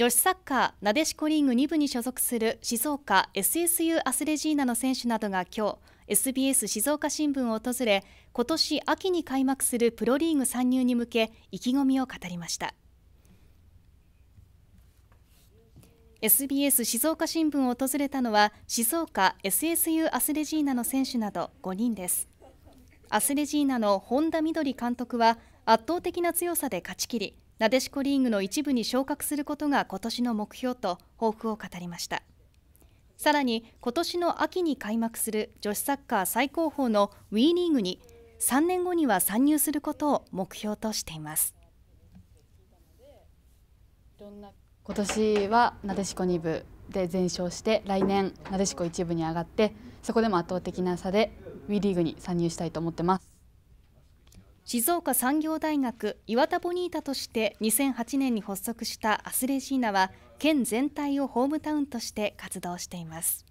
女子サッカーなでしこリーグ2部に所属する静岡 SSU アスレジーナの選手などが今日 SBS 静岡新聞を訪れ今年秋に開幕するプロリーグ参入に向け意気込みを語りました SBS 静岡新聞を訪れたのは静岡 SSU アスレジーナの選手など5人ですアスレジーナの本田みどり監督は圧倒的な強さで勝ち切りなでしこリーグの一部に昇格することが今年の目標と抱負を語りましたさらに今年の秋に開幕する女子サッカー最高峰の WE リーグに3年後には参入することを目標としています今年はなでしこ2部で全勝して来年なでしこ1部に上がってそこでも圧倒的な差で WE リーグに参入したいと思ってます静岡産業大学岩田ボニータとして2008年に発足したアスレジーナは県全体をホームタウンとして活動しています